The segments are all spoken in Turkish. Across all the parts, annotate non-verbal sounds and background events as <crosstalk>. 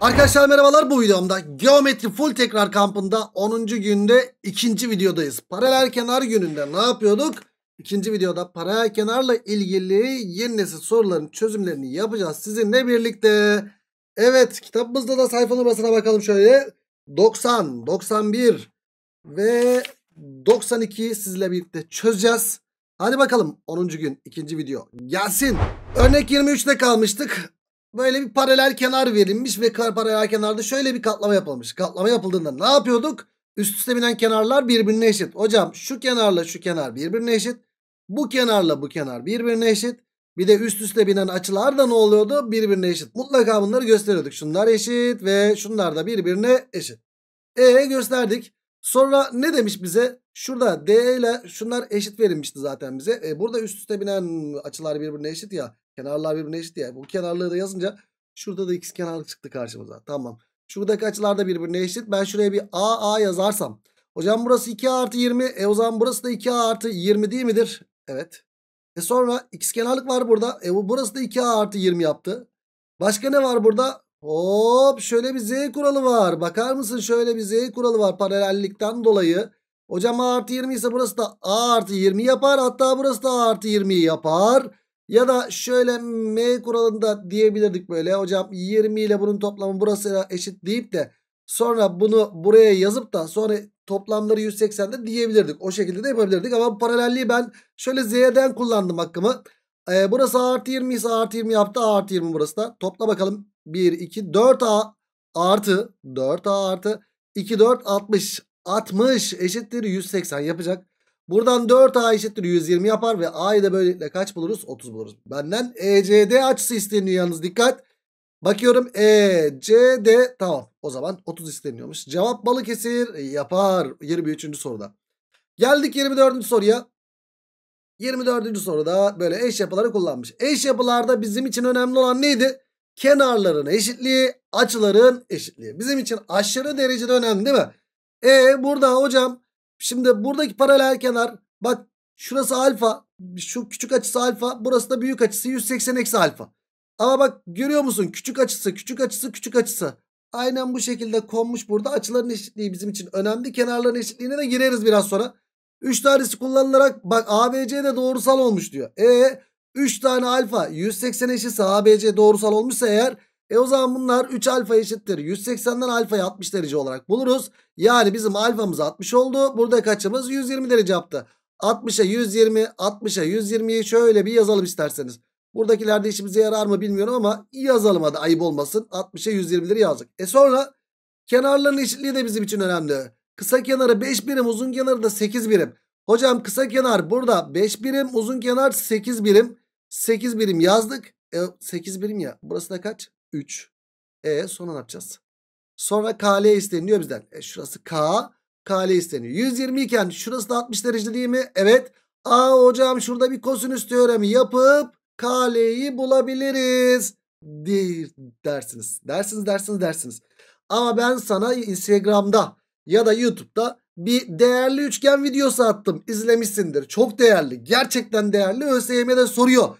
Arkadaşlar merhabalar bu videomda geometri full tekrar kampında 10. günde 2. videodayız. Paralel kenar gününde ne yapıyorduk? 2. videoda paralel kenarla ilgili yeni nesil soruların çözümlerini yapacağız sizinle birlikte. Evet kitabımızda da sayfa numarasına bakalım şöyle. 90, 91 ve 92 sizle birlikte çözeceğiz. Hadi bakalım 10. gün 2. video gelsin. Örnek 23'te kalmıştık böyle bir paralel kenar verilmiş ve paralel kenarda şöyle bir katlama yapılmış. Katlama yapıldığında ne yapıyorduk? Üst üste binen kenarlar birbirine eşit. Hocam şu kenarla şu kenar birbirine eşit. Bu kenarla bu kenar birbirine eşit. Bir de üst üste binen açılar da ne oluyordu? Birbirine eşit. Mutlaka bunları gösteriyorduk. Şunlar eşit ve şunlar da birbirine eşit. E gösterdik. Sonra ne demiş bize? Şurada D ile şunlar eşit verilmişti zaten bize. E, burada üst üste binen açılar birbirine eşit ya. Kenarlar birbirine eşit ya. Bu kenarları da yazınca şurada da x kenarlık çıktı karşımıza. Tamam. Şuradaki açılar da birbirine eşit. Ben şuraya bir a a yazarsam. Hocam burası 2 artı 20. E o zaman burası da 2 artı 20 değil midir? Evet. E sonra x kenarlık var burada. E bu burası da 2 artı 20 yaptı. Başka ne var burada? Hop şöyle bir z kuralı var. Bakar mısın şöyle bir z kuralı var paralellikten dolayı. Hocam a artı 20 ise burası da a artı 20 yapar. Hatta burası da a artı 20 yapar. Ya da şöyle M kuralında diyebilirdik böyle. Hocam 20 ile bunun toplamı burası eşit deyip de sonra bunu buraya yazıp da sonra toplamları 180'de diyebilirdik. O şekilde de yapabilirdik ama paralelliği ben şöyle Z'den kullandım hakkımı. Ee, burası artı 20 ise artı 20 yaptı. Artı 20 burası da. Topla bakalım. 1, 2, 4A artı 4A artı 2, 4, 60. 60 eşittir 180 yapacak. Buradan 4 A eşittir 120 yapar ve A'yı da böylelikle kaç buluruz? 30 buluruz. Benden ECD açısı isteniyor yalnız dikkat. Bakıyorum ECD tamam. O zaman 30 isteniyormuş. Cevap Balıkesir yapar 23. soruda. Geldik 24. soruya. 24. soruda böyle eş yapıları kullanmış. Eş yapılarda bizim için önemli olan neydi? Kenarların eşitliği, açıların eşitliği. Bizim için aşırı derecede önemli değil mi? E burada hocam Şimdi buradaki paralel kenar bak şurası alfa şu küçük açısı alfa burası da büyük açısı 180 eksi alfa. Ama bak görüyor musun küçük açısı küçük açısı küçük açısı. Aynen bu şekilde konmuş burada açıların eşitliği bizim için önemli kenarların eşitliğine de gireriz biraz sonra. 3 tanesi kullanılarak bak ABC de doğrusal olmuş diyor. E 3 tane alfa 180 eşitse ABC doğrusal olmuşsa eğer e o zaman bunlar 3 alfa eşittir. 180'den alfayı 60 derece olarak buluruz. Yani bizim alfamız 60 oldu. Burada kaçımız? 120 derece yaptı. 60'a 120, 60'a 120'yi şöyle bir yazalım isterseniz. Buradakilerde işimize yarar mı bilmiyorum ama yazalım hadi ayıp olmasın. 60'a 120'leri yazdık. E sonra kenarların eşitliği de bizim için önemli. Kısa kenarı 5 birim, uzun kenarı da 8 birim. Hocam kısa kenar burada 5 birim, uzun kenar 8 birim. 8 birim yazdık. E, 8 birim ya. Burası da kaç? 3. E sonra ne yapacağız? Sonra KL isteniyor bizden. E şurası K. KL isteniyor. 120 iken şurası da 60 derece değil mi? Evet. Aa hocam şurada bir kosinüs teoremi yapıp KL'yi bulabiliriz. Değil dersiniz. Dersiniz dersiniz dersiniz. Ama ben sana Instagram'da ya da YouTube'da bir değerli üçgen videosu attım. İzlemişsindir. Çok değerli. Gerçekten değerli. ÖSYM'de soruyor.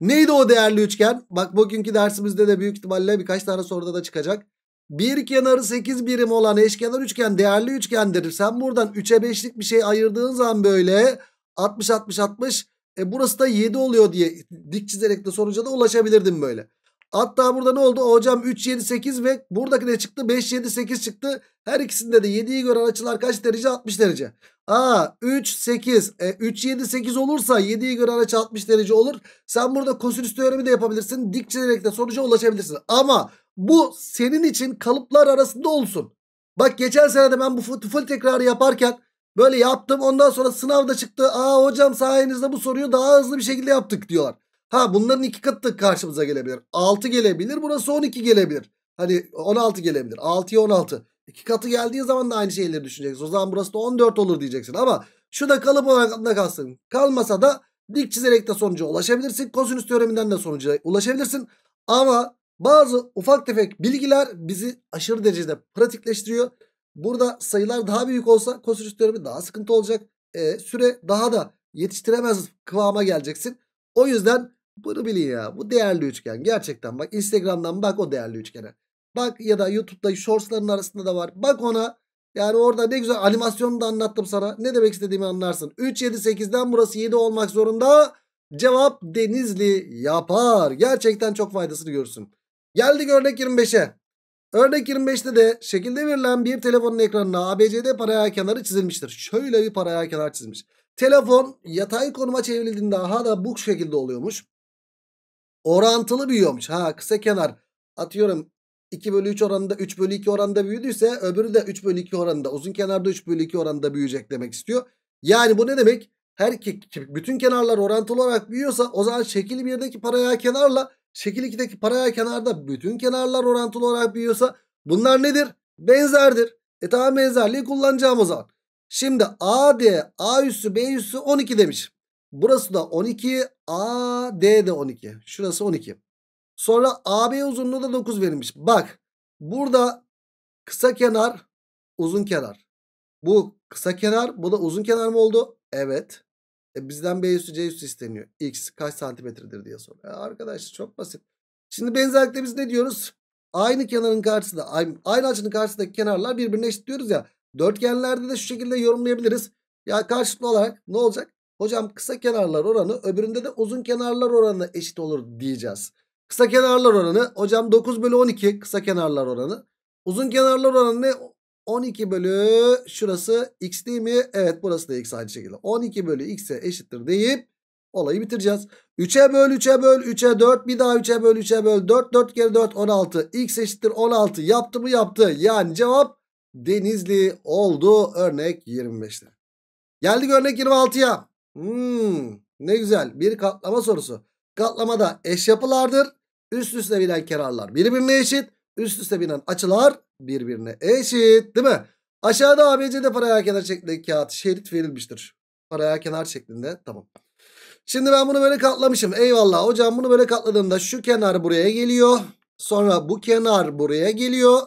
Neydi o değerli üçgen? Bak bugünkü dersimizde de büyük ihtimalle birkaç tane soruda da çıkacak. Bir kenarı 8 birim olan eşkenar üçgen değerli üçgendir. Sen buradan 3'e 5'lik bir şey ayırdığın zaman böyle 60 60 60 e burası da 7 oluyor diye dik çizerek de sonuca da ulaşabilirdim böyle. Hatta burada ne oldu? Hocam 3, 7, 8 ve buradaki ne çıktı? 5, 7, 8 çıktı. Her ikisinde de 7'yi gören açılar kaç derece? 60 derece. Aa 3, 8. E, 3, 7, 8 olursa 7'yi gören açı 60 derece olur. Sen burada kosinüs teoremi de yapabilirsin. Dik çizerek de sonuca ulaşabilirsin. Ama bu senin için kalıplar arasında olsun. Bak geçen sene de ben bu full tekrarı yaparken böyle yaptım. Ondan sonra sınavda çıktı. Aa hocam sayenizde bu soruyu daha hızlı bir şekilde yaptık diyorlar. Ha bunların iki katı da karşımıza gelebilir. 6 gelebilir. Burası 12 gelebilir. Hani 16 gelebilir. 6'ya 16. İki katı geldiği zaman da aynı şeyleri düşüneceksin. O zaman burası da 14 olur diyeceksin ama şu da kalıp olarak kalsın. Kalmasa da dik çizerek de sonuca ulaşabilirsin. Kosinüs teoreminden de sonuca ulaşabilirsin. Ama bazı ufak tefek bilgiler bizi aşırı derecede pratikleştiriyor. Burada sayılar daha büyük olsa kosinüs teoremi daha sıkıntı olacak. E, süre daha da yetiştiremez kıvama geleceksin. O yüzden bunu bilin ya. Bu değerli üçgen. Gerçekten bak Instagram'dan bak o değerli üçgene. Bak ya da YouTube'da shortsların arasında da var. Bak ona. Yani orada ne güzel animasyonu da anlattım sana. Ne demek istediğimi anlarsın. 3, 7, 8'den burası 7 olmak zorunda. Cevap Denizli yapar. Gerçekten çok faydasını görürsün. Geldik örnek 25'e. Örnek 25'te de şekilde verilen bir telefonun ekranına ABCD paralel kenarı çizilmiştir. Şöyle bir paralel kenar çizilmiş. Telefon yatay konuma çevrildiğinde aha da bu şekilde oluyormuş. Orantılı büyüyormuş. Ha kısa kenar atıyorum 2 bölü 3 oranında 3 bölü 2 oranında büyüdüyse öbürü de 3 bölü 2 oranında uzun kenarda 3 bölü 2 oranında büyüyecek demek istiyor. Yani bu ne demek? Her iki, bütün kenarlar orantılı olarak büyüyorsa o zaman şekil 1'deki paraya kenarla şekil 2'deki paraya kenarda bütün kenarlar orantılı olarak büyüyorsa bunlar nedir? Benzerdir. E tamam benzerliği kullanacağım o zaman. Şimdi AD A üssü B üssü 12 demiş. Burası da 12 AD de 12. Şurası 12. Sonra AB uzunluğu da 9 verilmiş. Bak burada kısa kenar uzun kenar. Bu kısa kenar bu da uzun kenar mı oldu? Evet. E bizden B üstü C üstü isteniyor. X kaç santimetredir diye sor. E arkadaş çok basit. Şimdi benzerlikte biz ne diyoruz? Aynı kenarın karşısında aynı açının karşısındaki kenarlar birbirine eşit diyoruz ya. Dörtgenlerde de şu şekilde yorumlayabiliriz. Ya karşılıklı olarak ne olacak? Hocam kısa kenarlar oranı öbüründe de uzun kenarlar oranı eşit olur diyeceğiz. Kısa kenarlar oranı hocam 9 bölü 12 kısa kenarlar oranı. Uzun kenarlar oranı ne? 12 bölü şurası x değil mi? Evet burası da x aynı şekilde. 12 bölü x'e eşittir deyip olayı bitireceğiz. 3'e böl 3'e böl 3'e 4 bir daha 3'e böl 3'e böl 4 4 kere 4 16 x eşittir 16 yaptı mı yaptı. Yani cevap Denizli oldu örnek 25'te. Geldik örnek 26'ya. Hmm, ne güzel bir katlama sorusu. Katlamada eş yapılardır. Üst üste binen kenarlar birbirine eşit. Üst üste binen açılar birbirine eşit değil mi? Aşağıda ABC'de paraya kenar şeklindeki kağıt şerit verilmiştir. Paraya kenar şeklinde tamam. Şimdi ben bunu böyle katlamışım. Eyvallah hocam bunu böyle katladığımda şu kenar buraya geliyor. Sonra bu kenar buraya geliyor.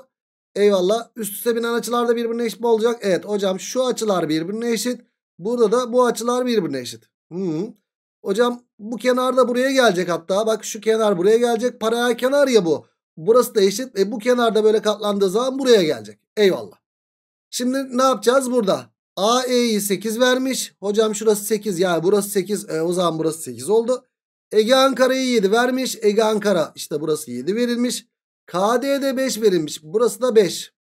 Eyvallah üst üste binen açılar da birbirine eşit mi olacak? Evet hocam şu açılar birbirine eşit. Burada da bu açılar birbirine eşit. Hmm. Hocam bu kenar da buraya gelecek hatta. Bak şu kenar buraya gelecek. Paraya kenar ya bu. Burası da eşit. E bu kenar da böyle katlandığı zaman buraya gelecek. Eyvallah. Şimdi ne yapacağız burada? AE'yi 8 vermiş. Hocam şurası 8 yani burası 8. E, o zaman burası 8 oldu. Ege Ankara'yı 7 vermiş. Ege Ankara işte burası 7 verilmiş. KD'de 5 verilmiş. Burası da 5.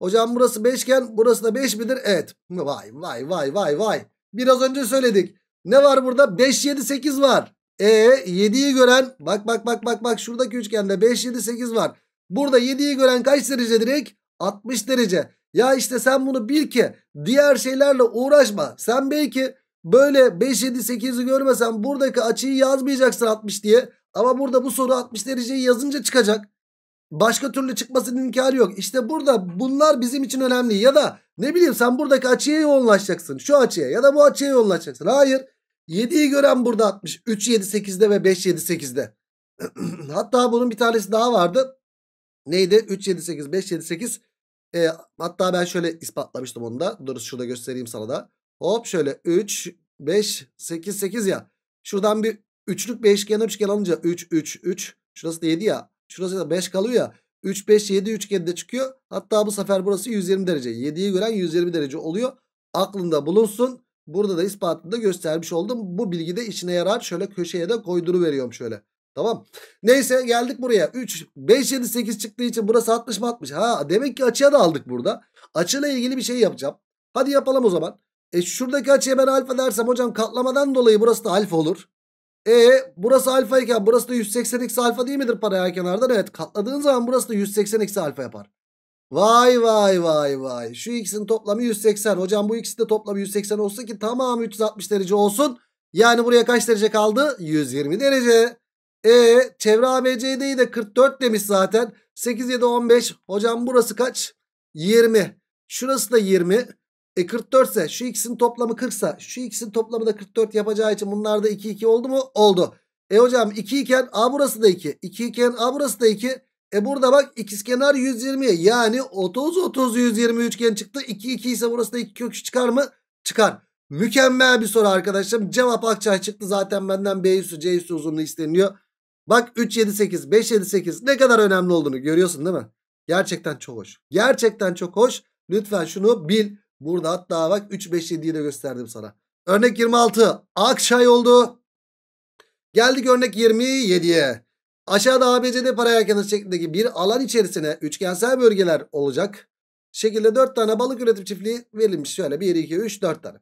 Hocam burası 5 iken burası da 5 midir? Evet. Vay vay vay vay vay. Biraz önce söyledik. Ne var burada? 5 7 8 var. E 7'yi gören bak bak bak bak bak şuradaki üçgende 5 7 8 var. Burada 7'yi gören kaç derece direkt? 60 derece. Ya işte sen bunu bil ki diğer şeylerle uğraşma. Sen belki böyle 5 7 8'i görmesen buradaki açıyı yazmayacaksın 60 diye. Ama burada bu soru 60 dereceyi yazınca çıkacak. Başka türlü çıkmasının imkanı yok. İşte burada bunlar bizim için önemli. Ya da ne bileyim sen buradaki açıya yoğunlaşacaksın. Şu açıya ya da bu açıya yoğunlaşacaksın. Hayır. 7'yi gören burada atmış. 3 7 8'de ve 5 7 8'de. hatta bunun bir tanesi daha vardı. Neydi? 3 7 8 5 7 8. E, hatta ben şöyle ispatlamıştım onu da. Dur şurada göstereyim sana da. Hop şöyle 3 5 8 8 ya. Şuradan bir üçlük bir eşkenar üçgen alınca 3 3 3. Şurası da 7 ya. Şurası da 5 kalıyor ya. 3 5 7 üçgeni de çıkıyor. Hatta bu sefer burası 120 derece. 7'yi gören 120 derece oluyor. Aklında bulunsun. Burada da ispatını da göstermiş oldum. Bu bilgi de işine yarar. Şöyle köşeye de koyduru veriyorum şöyle. Tamam. Neyse geldik buraya. 3 5 7 8 çıktığı için burası 60 mı 60? Ha demek ki açıya da aldık burada. Açıyla ilgili bir şey yapacağım. Hadi yapalım o zaman. E şuradaki açıya ben alfa dersem hocam katlamadan dolayı burası da alfa olur. E burası alfa iken burası da 180 eksi alfa değil midir paraya kenardan? Evet katladığın zaman burası da 180 eksi alfa yapar. Vay vay vay vay. Şu ikisinin toplamı 180. Hocam bu ikisi de toplamı 180 olsa ki tamamı 360 derece olsun. Yani buraya kaç derece kaldı? 120 derece. E çevre ABCD'yi de 44 demiş zaten. 8 7 15. Hocam burası kaç? 20. Şurası da 20. E 44 ise şu x'in toplamı 40 ise şu x'in toplamı da 44 yapacağı için bunlar da 2 2 oldu mu? Oldu. E hocam 2 iken A burası da 2. 2 iken A burası da 2. E burada bak ikizkenar 120 yani 30 30 120 üçgen çıktı. 2 2 ise burası da 2 kökü çıkar mı? Çıkar. Mükemmel bir soru arkadaşlarım. Cevap Akçay çıktı zaten benden B üssü C üssü uzunluğu isteniyor. Bak 3 7 8 5 7 8 ne kadar önemli olduğunu görüyorsun değil mi? Gerçekten çok hoş. Gerçekten çok hoş. Lütfen şunu bil. Burada hatta bak 3 5 7'yi de gösterdim sana. Örnek 26 Akçay oldu. Geldik örnek 27'ye. Aşağıda ABCD paralel kenar şeklindeki bir alan içerisine üçgensel bölgeler olacak. Şekilde 4 tane balık üretim çiftliği verilmiş. Şöyle 1, 2, 3, 4 tane.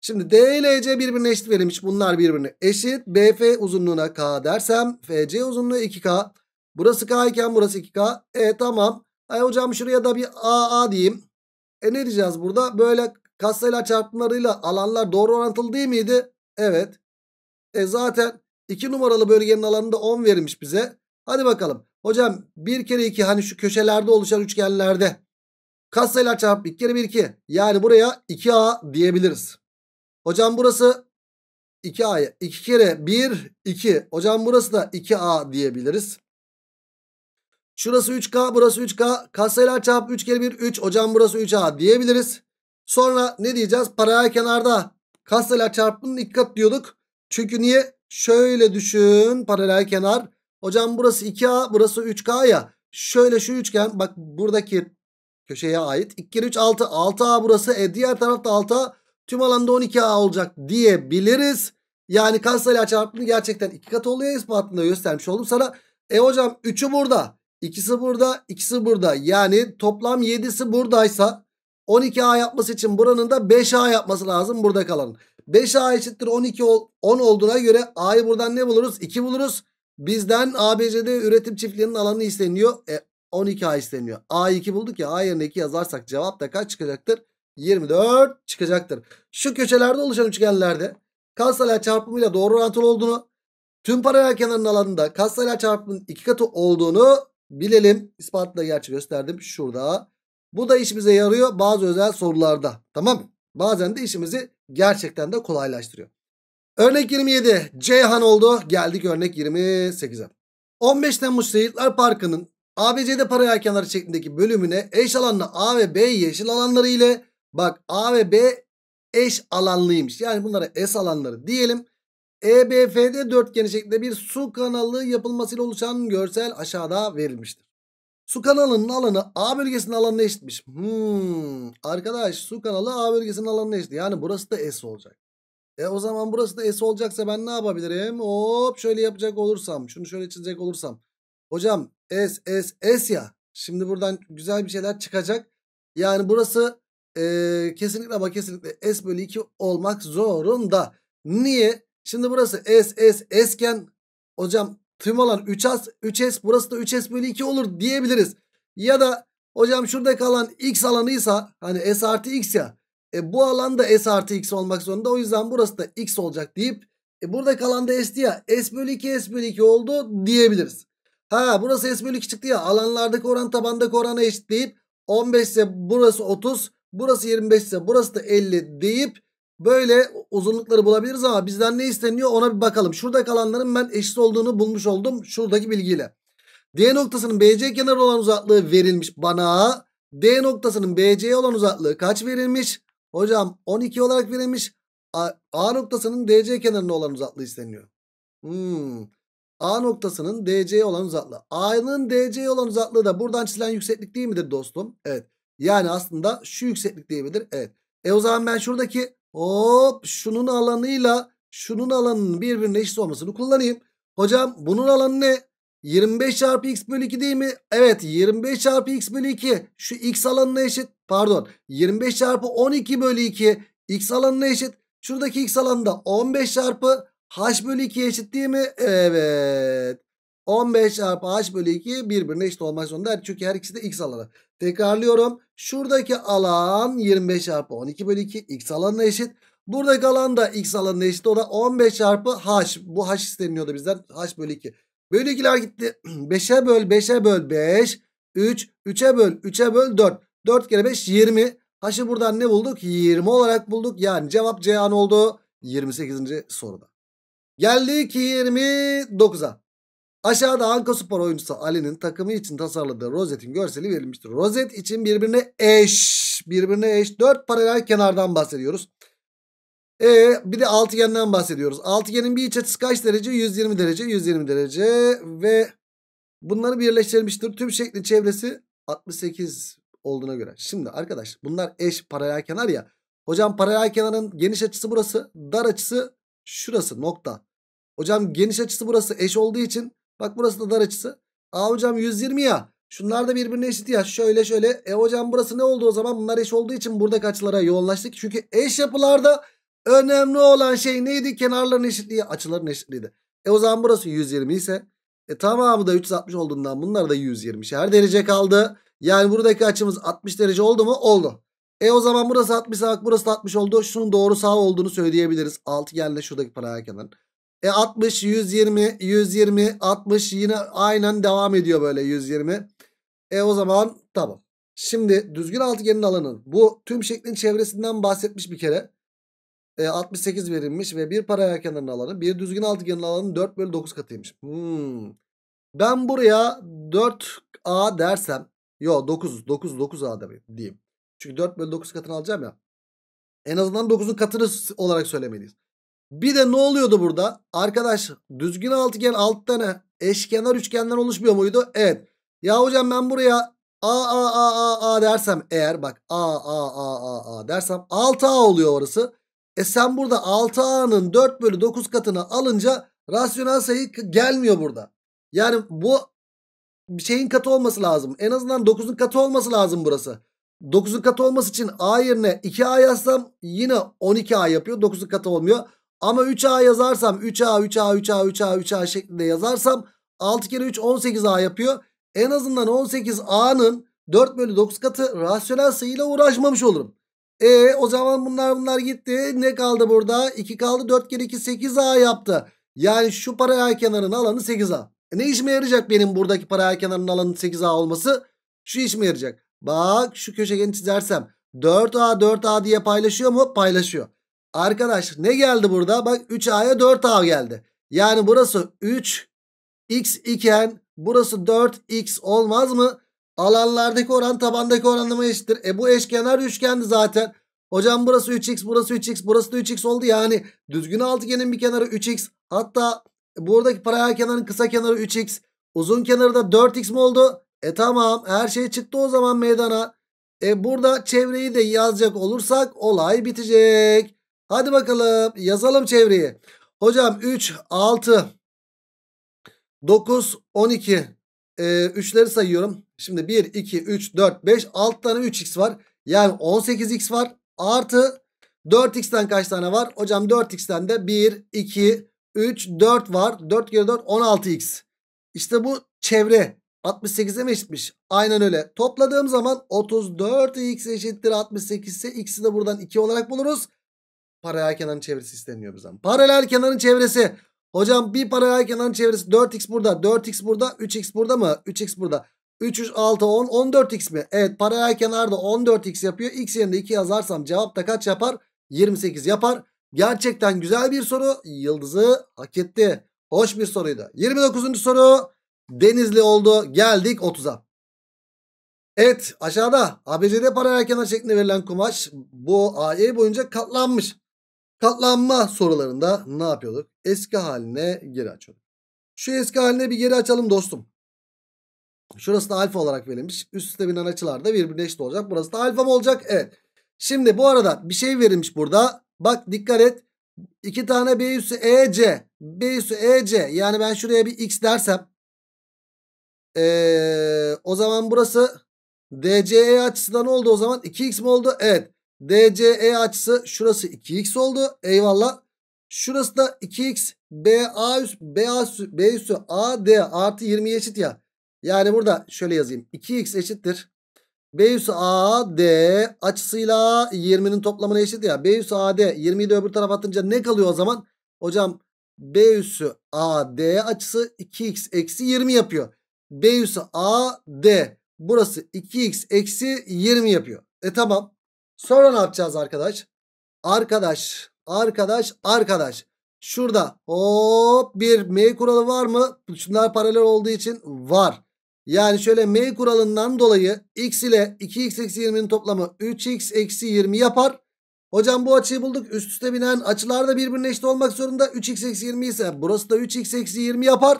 Şimdi D ile C birbirine eşit verilmiş. Bunlar birbirine eşit. BF uzunluğuna K dersem FC uzunluğu 2K. Burası K iken burası 2K. E tamam. Ay hocam şuraya da bir AA diyeyim. E ne diyeceğiz burada? Böyle katsayılar çarpımlarıyla alanlar doğru orantılı değil miydi? Evet. E zaten 2 numaralı bölgenin alanında 10 verilmiş bize. Hadi bakalım. Hocam 1 kere 2 hani şu köşelerde oluşan üçgenlerde. Katsayılar çarpımı 2 kere 1 2. Yani buraya 2A diyebiliriz. Hocam burası 2A'ya 2 kere 1 2. Hocam burası da 2A diyebiliriz. Şurası 3K burası 3K. Katsayılar çarpı 3 kere 1 3. Hocam burası 3A diyebiliriz. Sonra ne diyeceğiz? Paralel kenarda katsayılar çarpının iki kat diyorduk. Çünkü niye? Şöyle düşün paralel kenar. Hocam burası 2A burası 3K ya. Şöyle şu üçgen bak buradaki köşeye ait. 2 kere 3 6. 6A burası. E diğer tarafta 6A. Tüm alanda 12A olacak diyebiliriz. Yani katsayılar çarpımı gerçekten iki kat oluyor ispatında göstermiş oldum sana. E hocam 3'ü burada. İkisi burada, ikisi burada. Yani toplam 7'si buradaysa 12A yapması için buranın da 5A yapması lazım burada kalan. 5A eşittir 12 ol, 10 olduğuna göre A'yı buradan ne buluruz? 2 buluruz. Bizden ABCD üretim çiftliğinin alanı isteniyor. E, 12A isteniyor. A2 bulduk ya. A yerine 2 yazarsak cevap da kaç çıkacaktır? 24 çıkacaktır. Şu köşelerde oluşan üçgenlerde katsayılar çarpımıyla doğru orantılı olduğunu, tüm paralel kenarın alanında katsayılar çarpımının iki katı olduğunu bilelim. İspatı da gerçi gösterdim şurada. Bu da işimize yarıyor bazı özel sorularda. Tamam mı? Bazen de işimizi gerçekten de kolaylaştırıyor. Örnek 27 Ceyhan oldu. Geldik örnek 28'e. 15 Temmuz Şehitler Parkı'nın ABC'de paralel kenarı şeklindeki bölümüne eş alanlı A ve B yeşil alanları ile bak A ve B eş alanlıymış. Yani bunlara S alanları diyelim. EBFD dörtgeni şeklinde bir su kanalı yapılmasıyla oluşan görsel aşağıda verilmiştir. Su kanalının alanı A bölgesinin alanına eşitmiş. Hmm. Arkadaş su kanalı A bölgesinin alanına eşit. Yani burası da S olacak. E o zaman burası da S olacaksa ben ne yapabilirim? Hop şöyle yapacak olursam. Şunu şöyle çizecek olursam. Hocam S S S ya. Şimdi buradan güzel bir şeyler çıkacak. Yani burası e, kesinlikle ama kesinlikle S bölü 2 olmak zorunda. Niye? Şimdi burası S S S'ken hocam tüm alan 3S 3S burası da 3S bölü 2 olur diyebiliriz. Ya da hocam şurada kalan X alanıysa hani S artı X ya. E bu alanda da S artı X olmak zorunda. O yüzden burası da X olacak deyip e burada kalan da S ya. S bölü 2 S bölü 2 oldu diyebiliriz. Ha burası S bölü 2 çıktı ya. Alanlardaki oran tabandaki orana deyip 15 ise burası 30. Burası 25 ise burası da 50 deyip Böyle uzunlukları bulabiliriz ama bizden ne isteniyor ona bir bakalım. Şurada kalanların ben eşit olduğunu bulmuş oldum şuradaki bilgiyle. D noktasının BC kenarı olan uzaklığı verilmiş bana. D noktasının BC'ye olan uzaklığı kaç verilmiş? Hocam 12 olarak verilmiş. A, A noktasının DC kenarına olan uzaklığı isteniyor. Hmm. A noktasının DC'ye olan uzaklığı. A'nın DC'ye olan uzaklığı da buradan çizilen yükseklik değil midir dostum? Evet. Yani aslında şu yükseklik değil midir? Evet. E o zaman ben şuradaki Hop şunun alanıyla şunun alanının birbirine eşit olmasını kullanayım. Hocam bunun alanı ne? 25 çarpı x bölü 2 değil mi? Evet 25 çarpı x bölü 2 şu x alanına eşit. Pardon 25 çarpı 12 bölü 2 x alanına eşit. Şuradaki x alanında 15 çarpı h bölü 2 eşit değil mi? Evet. 15 çarpı h bölü 2 birbirine eşit olmak zorunda. Çünkü her ikisi de x alanı. Tekrarlıyorum. Şuradaki alan 25 çarpı 12 bölü 2 x alanına eşit. Buradaki alan da x alanına eşit. O da 15 çarpı h. Bu h isteniyordu bizden. h bölü 2. Bölü 2'ler gitti. 5'e <clears throat> böl 5'e böl 5. 3. 3'e böl 3'e böl 4. 4 kere 5 20. H'ı buradan ne bulduk? 20 olarak bulduk. Yani cevap Cihan oldu. 28. soruda. Geldik 29'a. Aşağıda Anka Spor oyuncusu Ali'nin takımı için tasarladığı rozetin görseli verilmiştir. Rozet için birbirine eş, birbirine eş dört paralel kenardan bahsediyoruz. E bir de altıgenden bahsediyoruz. Altıgenin bir iç açısı kaç derece? 120 derece, 120 derece ve bunları birleştirmiştir. Tüm şeklin çevresi 68 olduğuna göre. Şimdi arkadaş bunlar eş paralel kenar ya. Hocam paralel kenarın geniş açısı burası, dar açısı şurası nokta. Hocam geniş açısı burası eş olduğu için Bak burası da dar açısı. A hocam 120 ya. Şunlar da birbirine eşit ya. Şöyle şöyle. E hocam burası ne oldu o zaman? Bunlar eş olduğu için buradaki açılara yoğunlaştık. Çünkü eş yapılarda önemli olan şey neydi? Kenarların eşitliği, açıların eşitliğiydi. E o zaman burası 120 ise e tamamı da 360 olduğundan bunlar da 120. Her derece kaldı. Yani buradaki açımız 60 derece oldu mu? Oldu. E o zaman burası 60 bak burası 60 oldu. Şunun doğru sağ olduğunu söyleyebiliriz. Altıgenle şuradaki paralel kenarın. E 60, 120, 120, 60 yine aynen devam ediyor böyle 120. E o zaman tamam. Şimdi düzgün altıgenin alanı. Bu tüm şeklin çevresinden bahsetmiş bir kere. E, 68 verilmiş ve bir paralel kenarın alanı. Bir düzgün altıgenin alanı 4 bölü 9 katıymış. Hmm. Ben buraya 4A dersem. Yo 9, 9, 9A demeyeyim. Diyeyim. Çünkü 4 bölü 9 katını alacağım ya. En azından 9'un katını olarak söylemeliyiz. Bir de ne oluyordu burada? Arkadaş düzgün altıgen alt tane eşkenar üçgenden oluşmuyor muydu? Evet. Ya hocam ben buraya A A A A A dersem eğer bak A A A A A dersem 6A oluyor orası. E sen burada 6A'nın 4 bölü 9 katını alınca rasyonel sayı gelmiyor burada. Yani bu şeyin katı olması lazım. En azından 9'un katı olması lazım burası. 9'un katı olması için A yerine 2A yazsam yine 12A yapıyor. 9'un katı olmuyor. Ama 3A yazarsam 3A 3A 3A 3A 3A şeklinde yazarsam 6 kere 3 18A yapıyor. En azından 18A'nın 4 bölü 9 katı rasyonel sayıyla uğraşmamış olurum. E o zaman bunlar bunlar gitti. Ne kaldı burada? 2 kaldı. 4 kere 2 8A yaptı. Yani şu paralel kenarın alanı 8A. E, ne işime yarayacak benim buradaki paralel kenarın alanı 8A olması? Şu işime yarayacak. Bak şu köşegeni çizersem 4A 4A diye paylaşıyor mu? Paylaşıyor. Arkadaş ne geldi burada? Bak 3A'ya 4A geldi. Yani burası 3 x iken burası 4x olmaz mı? Alanlardaki oran tabandaki oranlama eşittir. E bu eşkenar üçgendi zaten. Hocam burası 3x, burası 3x, burası da 3x oldu. Yani düzgün altıgenin bir kenarı 3x. Hatta buradaki paralel kenarın kısa kenarı 3x. Uzun kenarı da 4x mi oldu? E tamam her şey çıktı o zaman meydana. E burada çevreyi de yazacak olursak olay bitecek. Hadi bakalım yazalım çevreyi. Hocam 3, 6, 9, 12. Ee, 3'leri sayıyorum. Şimdi 1, 2, 3, 4, 5. 6 tane 3x var. Yani 18x var. Artı 4x'ten kaç tane var? Hocam 4x'ten de 1, 2, 3, 4 var. 4 kere 4 16x. İşte bu çevre 68'e mi eşitmiş? Aynen öyle. Topladığım zaman 34x eşittir 68 ise x'i de buradan 2 olarak buluruz paralel kenarın çevresi isteniyor zaman. Paralel kenarın çevresi. Hocam bir paralel kenarın çevresi 4x burada. 4x burada. 3x burada mı? 3x burada. 3, 6, 10, 14x mi? Evet paralel kenarda 14x yapıyor. X yerine 2 yazarsam cevap da kaç yapar? 28 yapar. Gerçekten güzel bir soru. Yıldızı hak etti. Hoş bir soruydu. 29. soru Denizli oldu. Geldik 30'a. Evet aşağıda ABCD paralel kenar şeklinde verilen kumaş bu AE boyunca katlanmış. Katlanma sorularında ne yapıyorduk? Eski haline geri açıyorduk. Şu eski haline bir geri açalım dostum. Şurası da alfa olarak verilmiş. Üst üste binen açılar da birbirine eşit olacak. Burası da alfa mı olacak? Evet. Şimdi bu arada bir şey verilmiş burada. Bak dikkat et. İki tane B üssü EC. B üssü EC. Yani ben şuraya bir X dersem. Ee, o zaman burası DCE açısından oldu o zaman? 2X mi oldu? Evet. DCE açısı şurası 2x oldu. Eyvallah. Şurası da 2x BA üst BA üstü B üstü AD artı 20 eşit ya. Yani burada şöyle yazayım. 2x eşittir. B üstü AD açısıyla 20'nin toplamına eşit ya. B üstü AD 20'yi de öbür tarafa atınca ne kalıyor o zaman? Hocam B üssü AD açısı 2x eksi 20 yapıyor. B üssü AD burası 2x eksi 20 yapıyor. E tamam. Sonra ne yapacağız arkadaş? Arkadaş, arkadaş, arkadaş. Şurada hop bir M kuralı var mı? Şunlar paralel olduğu için var. Yani şöyle M kuralından dolayı x ile 2x eksi 20'nin toplamı 3x eksi 20 yapar. Hocam bu açıyı bulduk. Üst üste binen açılar da birbirine eşit olmak zorunda. 3x eksi 20 ise burası da 3x eksi 20 yapar.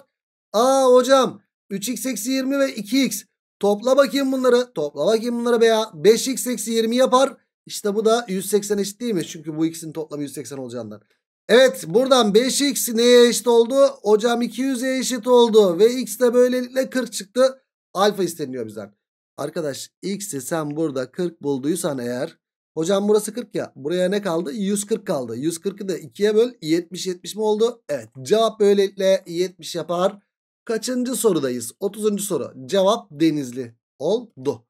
Aa hocam 3x eksi 20 ve 2x. Topla bakayım bunları. Topla bakayım bunları veya 5x eksi 20 yapar. İşte bu da 180 eşit değil mi? Çünkü bu ikisinin toplamı 180 olacağından. Evet buradan 5x neye eşit oldu? Hocam 200'e eşit oldu. Ve x de böylelikle 40 çıktı. Alfa isteniyor bizden. Arkadaş x'i sen burada 40 bulduysan eğer. Hocam burası 40 ya. Buraya ne kaldı? 140 kaldı. 140'ı da 2'ye böl. 70 70 mi oldu? Evet cevap böylelikle 70 yapar. Kaçıncı sorudayız? 30. soru. Cevap denizli oldu.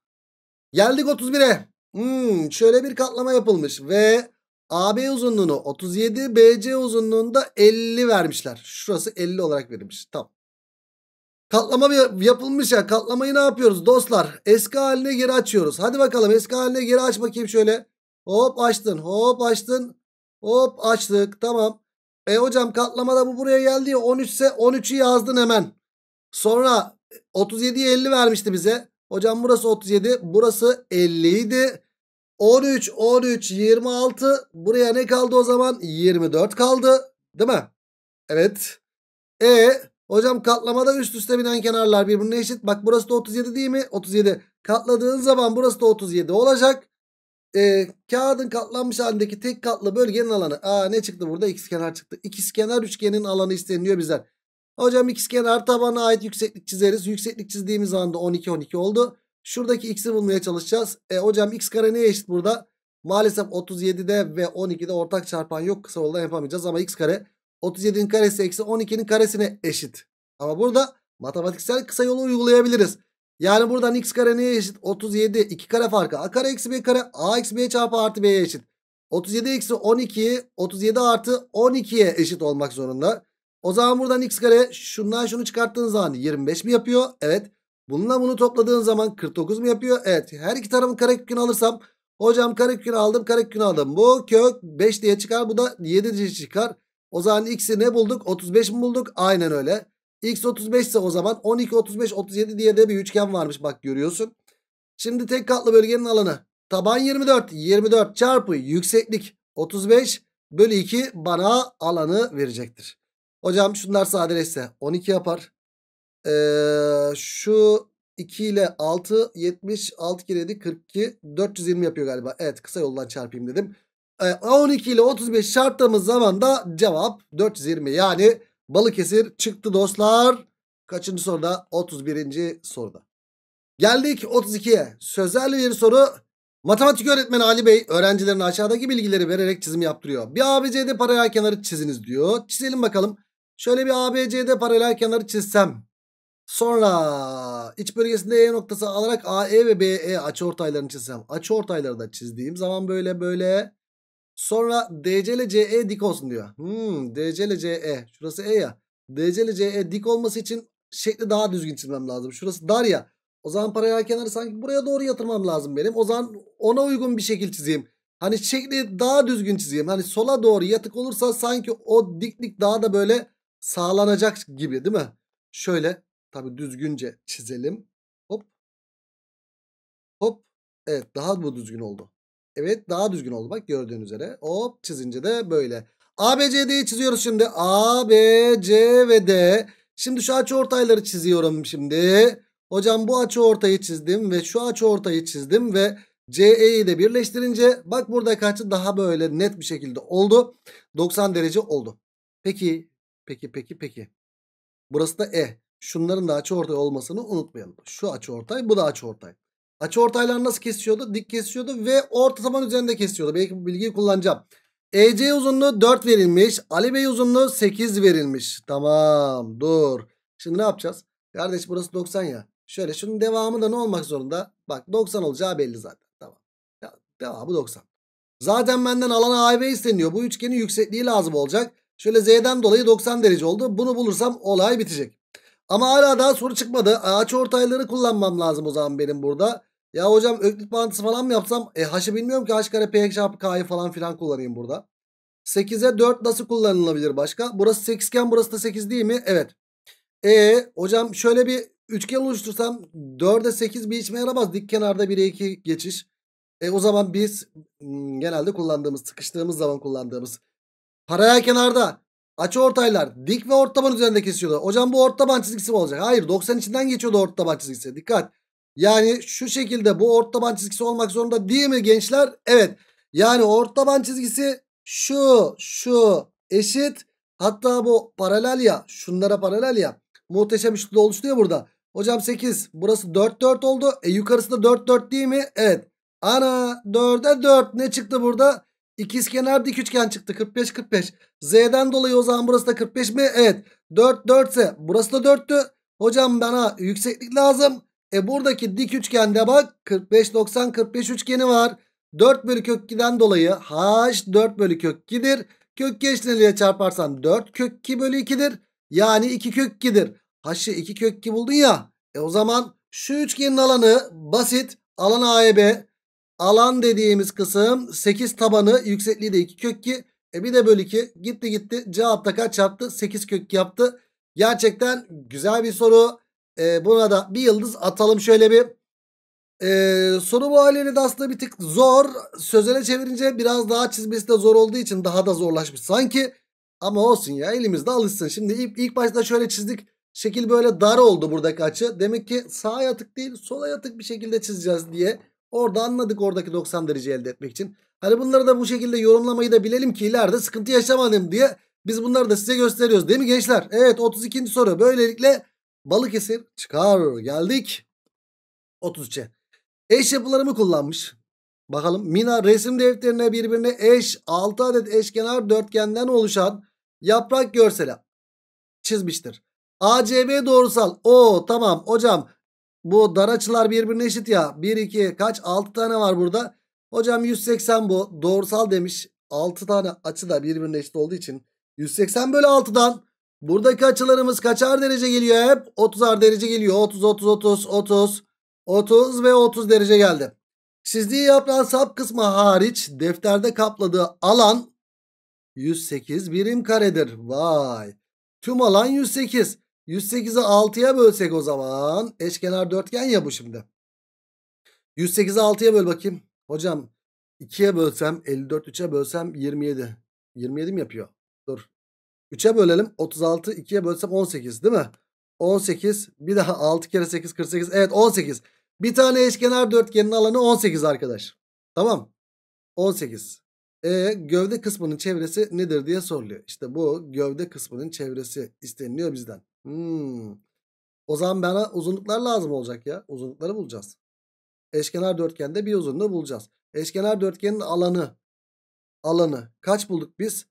Geldik 31'e. Hmm, şöyle bir katlama yapılmış ve AB uzunluğunu 37 BC uzunluğunda 50 vermişler. Şurası 50 olarak verilmiş. Tamam. Katlama yapılmış ya. Katlamayı ne yapıyoruz dostlar? Eski haline geri açıyoruz. Hadi bakalım eski haline geri aç bakayım şöyle. Hop açtın. Hop açtın. Hop açtık. Tamam. E hocam katlamada bu buraya geldi ya 13 ise 13'ü yazdın hemen. Sonra 37'ye 50 vermişti bize. Hocam burası 37. Burası 50 idi. 13, 13, 26. Buraya ne kaldı o zaman? 24 kaldı. Değil mi? Evet. E hocam katlamada üst üste binen kenarlar birbirine eşit. Bak burası da 37 değil mi? 37. Katladığın zaman burası da 37 olacak. E, kağıdın katlanmış halindeki tek katlı bölgenin alanı. Aa ne çıktı burada? İkiz kenar çıktı. İkiz kenar üçgenin alanı isteniyor bizden. Hocam x kenar tabana ait yükseklik çizeriz. Yükseklik çizdiğimiz anda 12 12 oldu. Şuradaki x'i bulmaya çalışacağız. E, hocam x kare neye eşit burada? Maalesef 37'de ve 12'de ortak çarpan yok. Kısa yoldan yapamayacağız ama x kare 37'nin karesi eksi 12'nin karesine eşit. Ama burada matematiksel kısa yolu uygulayabiliriz. Yani buradan x kare neye eşit? 37 2 kare farkı. A kare eksi b kare a eksi b çarpı artı b'ye eşit. 37 eksi 12 37 artı 12'ye eşit olmak zorunda. O zaman buradan x kare şundan şunu çıkarttığın zaman 25 mi yapıyor? Evet. Bununla bunu topladığın zaman 49 mu yapıyor? Evet. Her iki tarafın karekökünü alırsam hocam karekökünü aldım karekökünü aldım. Bu kök 5 diye çıkar. Bu da 7 diye çıkar. O zaman x'i ne bulduk? 35 mi bulduk? Aynen öyle. x 35 ise o zaman 12, 35, 37 diye de bir üçgen varmış. Bak görüyorsun. Şimdi tek katlı bölgenin alanı. Taban 24. 24 çarpı yükseklik 35 bölü 2 bana alanı verecektir. Hocam şunlar sadeleşse 12 yapar. Ee, şu 2 ile 6 70 6 kere 7 42 420 yapıyor galiba. Evet kısa yoldan çarpayım dedim. Ee, 12 ile 35 çarptığımız zaman da cevap 420 yani Balıkesir çıktı dostlar. Kaçıncı soruda? 31. soruda. Geldik 32'ye. Sözel bir soru. Matematik öğretmeni Ali Bey öğrencilerine aşağıdaki bilgileri vererek çizim yaptırıyor. Bir ABCD paralel kenarı çiziniz diyor. Çizelim bakalım. Şöyle bir ABCD paralel kenarı çizsem. Sonra iç bölgesinde E noktası alarak AE ve BE açıortaylarını çizsem. Açıortayları da çizdiğim zaman böyle böyle. Sonra DC ile CE dik olsun diyor. Hmm, DC ile CE. Şurası E ya. DC ile CE dik olması için şekli daha düzgün çizmem lazım. Şurası dar ya. O zaman paralel kenarı sanki buraya doğru yatırmam lazım benim. O zaman ona uygun bir şekil çizeyim. Hani şekli daha düzgün çizeyim. Hani sola doğru yatık olursa sanki o diklik daha da böyle sağlanacak gibi değil mi? Şöyle tabi düzgünce çizelim. Hop. Hop. Evet daha bu düzgün oldu. Evet daha düzgün oldu bak gördüğünüz üzere. Hop çizince de böyle. ABCD'yi çiziyoruz şimdi. A, B, C ve D. Şimdi şu açı ortayları çiziyorum şimdi. Hocam bu açı ortayı çizdim ve şu açı ortayı çizdim ve CE'yi de birleştirince bak burada kaçtı daha böyle net bir şekilde oldu. 90 derece oldu. Peki Peki peki peki. Burası da E. Şunların da açı ortay olmasını unutmayalım. Şu açı ortay, bu da açı ortay. Açı ortaylar nasıl kesiyordu? Dik kesiyordu ve orta taban üzerinde kesiyordu. Belki bu bilgiyi kullanacağım. EC uzunluğu 4 verilmiş. Ali Bey uzunluğu 8 verilmiş. Tamam dur. Şimdi ne yapacağız? Kardeş burası 90 ya. Şöyle şunun devamı da ne olmak zorunda? Bak 90 olacağı belli zaten. Tamam. Ya, devamı 90. Zaten benden alan AB isteniyor. Bu üçgenin yüksekliği lazım olacak. Şöyle z'den dolayı 90 derece oldu. Bunu bulursam olay bitecek. Ama hala daha soru çıkmadı. Ağaç ortayları kullanmam lazım o zaman benim burada. Ya hocam öklit bağıntısı falan mı yapsam? E h'ı bilmiyorum ki h kare p çarpı k'yı falan filan kullanayım burada. 8'e 4 nasıl kullanılabilir başka? Burası 8 iken burası da 8 değil mi? Evet. E hocam şöyle bir üçgen oluştursam 4'e 8 bir içme yaramaz. Dik kenarda 1'e 2 geçiş. E o zaman biz hmm, genelde kullandığımız, sıkıştığımız zaman kullandığımız Paraya kenarda açı ortaylar dik ve orta taban üzerinde kesiyorlar. Hocam bu orta taban çizgisi mi olacak? Hayır 90 içinden geçiyordu orta taban çizgisi. Dikkat. Yani şu şekilde bu orta taban çizgisi olmak zorunda değil mi gençler? Evet. Yani orta taban çizgisi şu şu eşit hatta bu paralel ya şunlara paralel ya muhteşem üçlü oluştu ya burada. Hocam 8 burası 4 4 oldu. E yukarısı da 4 4 değil mi? Evet. Ana 4'e 4 ne çıktı burada? İkizkenar dik üçgen çıktı. 45 45. Z'den dolayı o zaman burası da 45 mi? Evet. 4 4 ise burası da 4'tü. Hocam bana yükseklik lazım. E buradaki dik üçgende bak 45 90 45 üçgeni var. 4 bölü kök 2'den dolayı h 4 bölü kök 2'dir. Kök geçneliğe çarparsan 4 kök 2 bölü 2'dir. Yani 2 kök 2'dir. H'ı 2 kök 2 buldun ya. E o zaman şu üçgenin alanı basit. Alan AEB. Alan dediğimiz kısım 8 tabanı yüksekliği de 2 kök 2. E bir de bölü 2 gitti gitti cevapta kaç yaptı? 8 kök yaptı. Gerçekten güzel bir soru. E, buna da bir yıldız atalım şöyle bir. E, soru bu haliyle de aslında bir tık zor. Sözele çevirince biraz daha çizmesi de zor olduğu için daha da zorlaşmış sanki. Ama olsun ya elimizde alışsın. Şimdi ilk, ilk başta şöyle çizdik. Şekil böyle dar oldu buradaki açı. Demek ki sağa yatık değil sola yatık bir şekilde çizeceğiz diye Orada anladık oradaki 90 derece elde etmek için. Hani bunları da bu şekilde yorumlamayı da bilelim ki ileride sıkıntı yaşamayalım diye biz bunları da size gösteriyoruz değil mi gençler? Evet 32. soru böylelikle Balıkesir çıkar geldik 33'e. Eş yapılarımı kullanmış. Bakalım Mina resim defterine birbirine eş 6 adet eşkenar dörtgenden oluşan yaprak görseli çizmiştir. ACB doğrusal. O tamam hocam bu dar açılar birbirine eşit ya. 1 2 kaç 6 tane var burada. Hocam 180 bu doğrusal demiş. 6 tane açı da birbirine eşit olduğu için 180 bölü 6'dan buradaki açılarımız kaçar derece geliyor hep? 30'ar derece geliyor. 30 30 30 30 30 ve 30 derece geldi. Çizdiği yaprağın sap kısmı hariç defterde kapladığı alan 108 birim karedir. Vay. Tüm alan 108. 108'i 6'ya bölsek o zaman eşkenar dörtgen ya bu şimdi. 108'i 6'ya böl bakayım. Hocam 2'ye bölsem 54 3'e bölsem 27. 27 mi yapıyor? Dur. 3'e bölelim 36 2'ye bölsem 18 değil mi? 18 bir daha 6 kere 8 48 evet 18. Bir tane eşkenar dörtgenin alanı 18 arkadaş. Tamam. 18. E, gövde kısmının çevresi nedir diye soruluyor. İşte bu gövde kısmının çevresi isteniliyor bizden. Hmm. O zaman bana uzunluklar lazım olacak ya. Uzunlukları bulacağız. Eşkenar dörtgende bir uzunluğu bulacağız. Eşkenar dörtgenin alanı alanı kaç bulduk biz?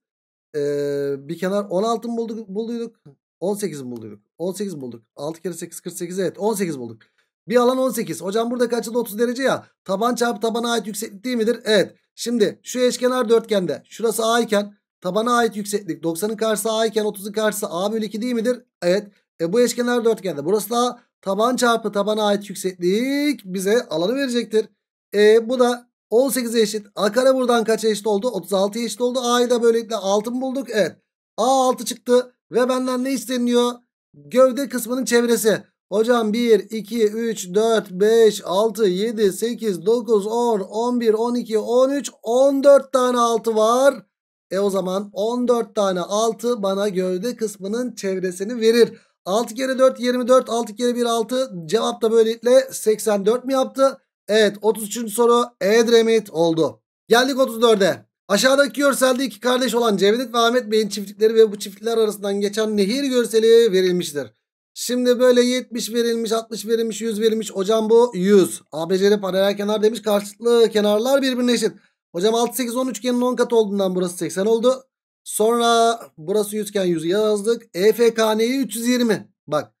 Ee, bir kenar 16 mı bulduk, bulduyduk? 18 mi bulduk? 18 bulduk. 6 kere 8 48 evet 18 bulduk. Bir alan 18. Hocam buradaki açıda 30 derece ya. Taban çarpı tabana ait yükseklik değil midir? Evet. Şimdi şu eşkenar dörtgende şurası A iken Tabana ait yükseklik 90'ın karşısı A iken 30'un karşısı A bölü 2 değil midir? Evet. E bu eşkenar dörtgende. Burası da taban çarpı tabana ait yükseklik bize alanı verecektir. E bu da 18'e eşit. A kare buradan kaç eşit oldu? 36'ya eşit oldu. A'yı da böylelikle 6 mı bulduk? Evet. A 6 çıktı. Ve benden ne isteniyor? Gövde kısmının çevresi. Hocam 1, 2, 3, 4, 5, 6, 7, 8, 9, 10, 11, 12, 13, 14 tane 6 var. E o zaman 14 tane 6 bana gövde kısmının çevresini verir. 6 kere 4 24 6 kere 1 6 cevap da böylelikle 84 mi yaptı? Evet 33. soru Edremit oldu. Geldik 34'e. Aşağıdaki görselde iki kardeş olan Cevdet ve Ahmet Bey'in çiftlikleri ve bu çiftlikler arasından geçen nehir görseli verilmiştir. Şimdi böyle 70 verilmiş, 60 verilmiş, 100 verilmiş. Hocam bu 100. ABC'de paralel kenar demiş. Karşılıklı kenarlar birbirine eşit. Hocam 6 8 10 üçgenin 10 katı olduğundan burası 80 oldu. Sonra burası yüzken yüzü yazdık. EFKN'yi 320. Bak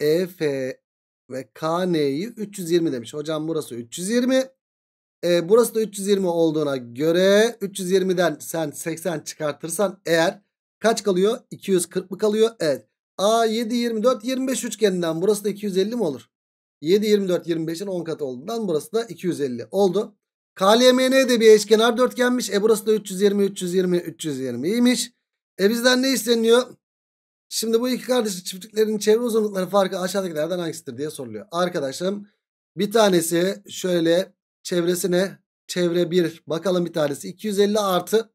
EF ve KN'yi 320 demiş. Hocam burası 320. E, burası da 320 olduğuna göre 320'den sen 80 çıkartırsan eğer kaç kalıyor? 240 mı kalıyor? Evet. A 7 24 25 üçgeninden burası da 250 mi olur? 7 24 25'in 10 katı olduğundan burası da 250 oldu. KLMN de bir eşkenar dörtgenmiş. E burası da 320, 320, 320 iyiymiş. E bizden ne isteniyor? Şimdi bu iki kardeşin çiftliklerin çevre uzunlukları farkı aşağıdakilerden hangisidir diye soruluyor. Arkadaşım bir tanesi şöyle çevresine çevre 1 bakalım bir tanesi 250 artı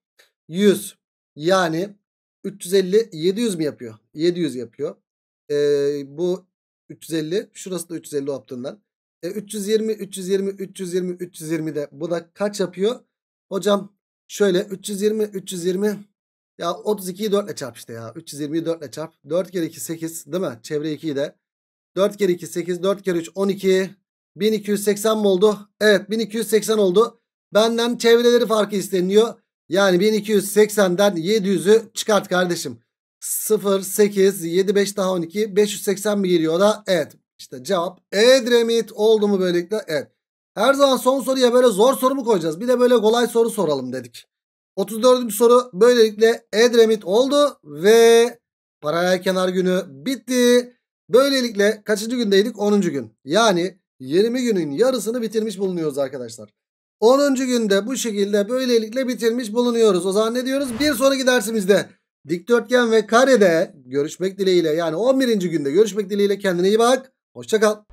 100 yani 350 700 mi yapıyor? 700 yapıyor. Ee, bu 350 şurası da 350 yaptığından. E, 320, 320, 320, 320 de bu da kaç yapıyor? Hocam şöyle 320, 320 ya 32'yi 4 ile çarp işte ya. 320'yi 4 ile çarp. 4 kere 2 8 değil mi? Çevre 2'yi de. 4 kere 2 8, 4 kere 3 12. 1280 mi oldu? Evet 1280 oldu. Benden çevreleri farkı isteniyor. Yani 1280'den 700'ü çıkart kardeşim. 0, 8, 7, 5 daha 12. 580 mi geliyor da? Evet. İşte cevap Edremit oldu mu böylelikle? Evet. Her zaman son soruya böyle zor soru mu koyacağız? Bir de böyle kolay soru soralım dedik. 34. soru böylelikle Edremit oldu ve paralel kenar günü bitti. Böylelikle kaçıncı gündeydik? 10. gün. Yani 20 günün yarısını bitirmiş bulunuyoruz arkadaşlar. 10. günde bu şekilde böylelikle bitirmiş bulunuyoruz. O zaman ne diyoruz? Bir sonraki dersimizde dikdörtgen ve karede görüşmek dileğiyle yani 11. günde görüşmek dileğiyle kendine iyi bak. Hoşçakal.